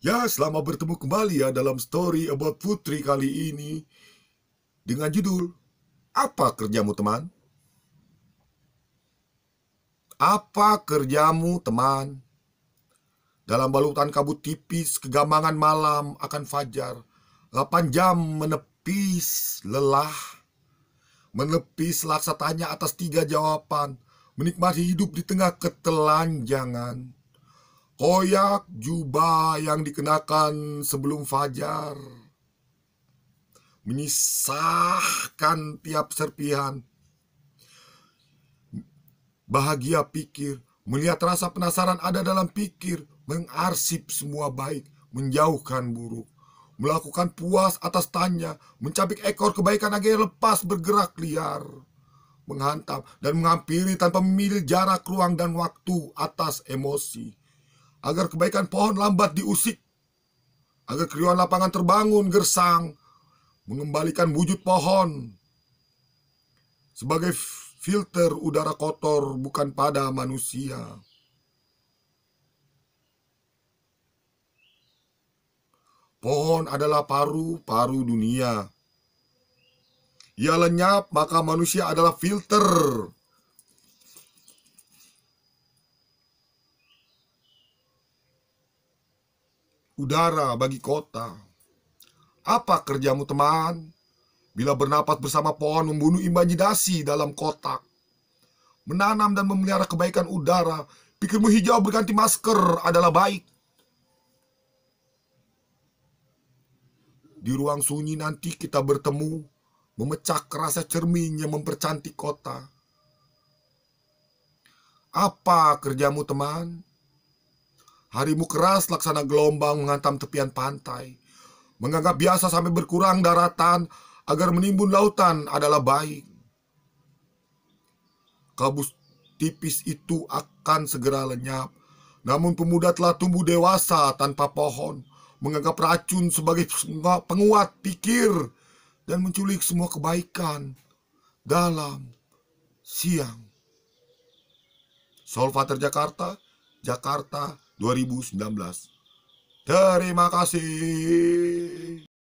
Ya, selama bertemu kembali ya dalam story about Putri kali ini dengan judul Apa kerjamu teman? Apa kerjamu teman? Dalam balutan kabut tipis, kegamangan malam akan fajar. 8 jam menepis lelah. Menepis laksa tanya atas tiga jawaban. Menikmati hidup di tengah ketelanjangan koyak jubah yang dikenakan sebelum fajar menyisahkan tiap serpihan bahagia pikir melihat rasa penasaran ada dalam pikir mengarsip semua baik menjauhkan buruk melakukan puas atas tanya mencabik ekor kebaikan agar lepas bergerak liar menghantam dan menghampiri tanpa memilih jarak ruang dan waktu atas emosi agar kebaikan pohon lambat diusik, agar keriuhan lapangan terbangun gersang, mengembalikan wujud pohon sebagai filter udara kotor bukan pada manusia. Pohon adalah paru-paru dunia. Ia lenyap, maka manusia adalah filter udara bagi kota. Apa kerjamu teman? Bila bernapas bersama pohon membunuh imajinasi dalam kotak. Menanam dan memelihara kebaikan udara, pikirmu hijau berganti masker adalah baik. Di ruang sunyi nanti kita bertemu, memecah kerasa cermin yang mempercantik kota. Apa kerjamu teman? Harimu keras laksana gelombang menghantam tepian pantai. Menganggap biasa sampai berkurang daratan agar menimbun lautan adalah baik. Kabus tipis itu akan segera lenyap. Namun pemuda telah tumbuh dewasa tanpa pohon, menganggap racun sebagai penguat pikir dan menculik semua kebaikan dalam siang. Solvater Jakarta, Jakarta, 2019. Terima kasih.